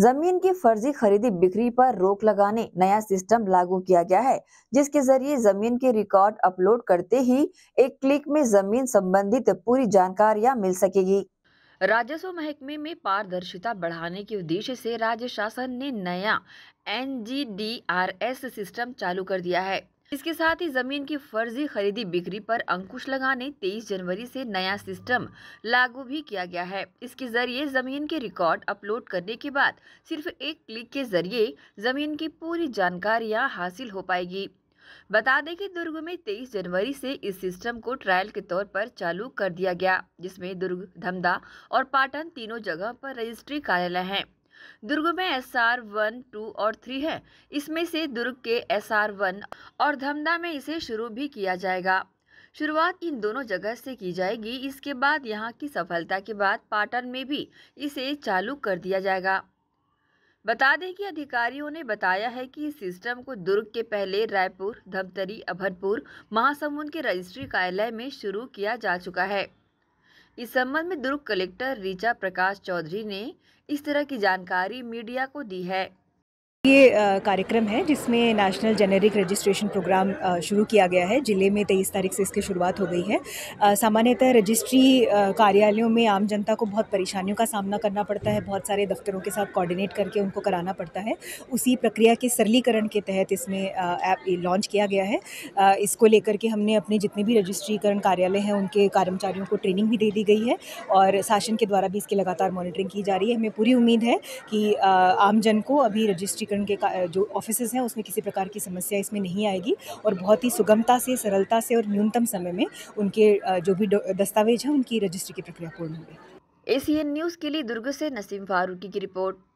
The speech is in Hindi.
जमीन की फर्जी खरीदी बिक्री पर रोक लगाने नया सिस्टम लागू किया गया है जिसके जरिए जमीन के रिकॉर्ड अपलोड करते ही एक क्लिक में जमीन संबंधित पूरी जानकारियां मिल सकेगी राजस्व महकमे में पारदर्शिता बढ़ाने के उद्देश्य से राज्य शासन ने नया एन सिस्टम चालू कर दिया है इसके साथ ही जमीन की फर्जी खरीदी बिक्री पर अंकुश लगाने 23 जनवरी से नया सिस्टम लागू भी किया गया है इसके जरिए जमीन के रिकॉर्ड अपलोड करने के बाद सिर्फ एक क्लिक के जरिए जमीन की पूरी जानकारियां हासिल हो पाएगी बता दें कि दुर्ग में 23 जनवरी से इस सिस्टम को ट्रायल के तौर पर चालू कर दिया गया जिसमें दुर्ग धमदा और पाटन तीनों जगह पर रजिस्ट्री कार्यालय हैं दुर्ग में एस आर वन टू और थ्री है इसमें से दुर्ग के एस आर वन और धमदा में इसे शुरू भी किया जाएगा शुरुआत इन दोनों जगह से की जाएगी इसके बाद यहाँ की सफलता के बाद पाटन में भी इसे चालू कर दिया जाएगा बता दें कि अधिकारियों ने बताया है कि इस सिस्टम को दुर्ग के पहले रायपुर धमतरी अभरपुर महासमुंद के रजिस्ट्री कार्यालय में शुरू किया जा चुका है इस संबंध में दुर्ग कलेक्टर रिचा प्रकाश चौधरी ने इस तरह की जानकारी मीडिया को दी है ये कार्यक्रम है जिसमें नेशनल जेनेरिक रजिस्ट्रेशन प्रोग्राम शुरू किया गया है ज़िले में तेईस तारीख से इसकी शुरुआत हो गई है सामान्यतः रजिस्ट्री कार्यालयों में आम जनता को बहुत परेशानियों का सामना करना पड़ता है बहुत सारे दफ्तरों के साथ कोऑर्डिनेट करके उनको कराना पड़ता है उसी प्रक्रिया के सरलीकरण के तहत इसमें ऐप लॉन्च किया गया है इसको लेकर के हमने अपने जितने भी रजिस्ट्रीकरण कार्यालय हैं उनके कर्मचारियों को ट्रेनिंग भी दे दी गई है और शासन के द्वारा भी इसकी लगातार मॉनिटरिंग की जा रही है हमें पूरी उम्मीद है कि आमजन को अभी रजिस्ट्री पंजीकरण के जो ऑफिस हैं उसमें किसी प्रकार की समस्या इसमें नहीं आएगी और बहुत ही सुगमता से सरलता से और न्यूनतम समय में उनके जो भी दस्तावेज हैं उनकी रजिस्ट्री की प्रक्रिया पूर्ण होगी एसीएन न्यूज़ के लिए दुर्ग से नसीम फारूकी की रिपोर्ट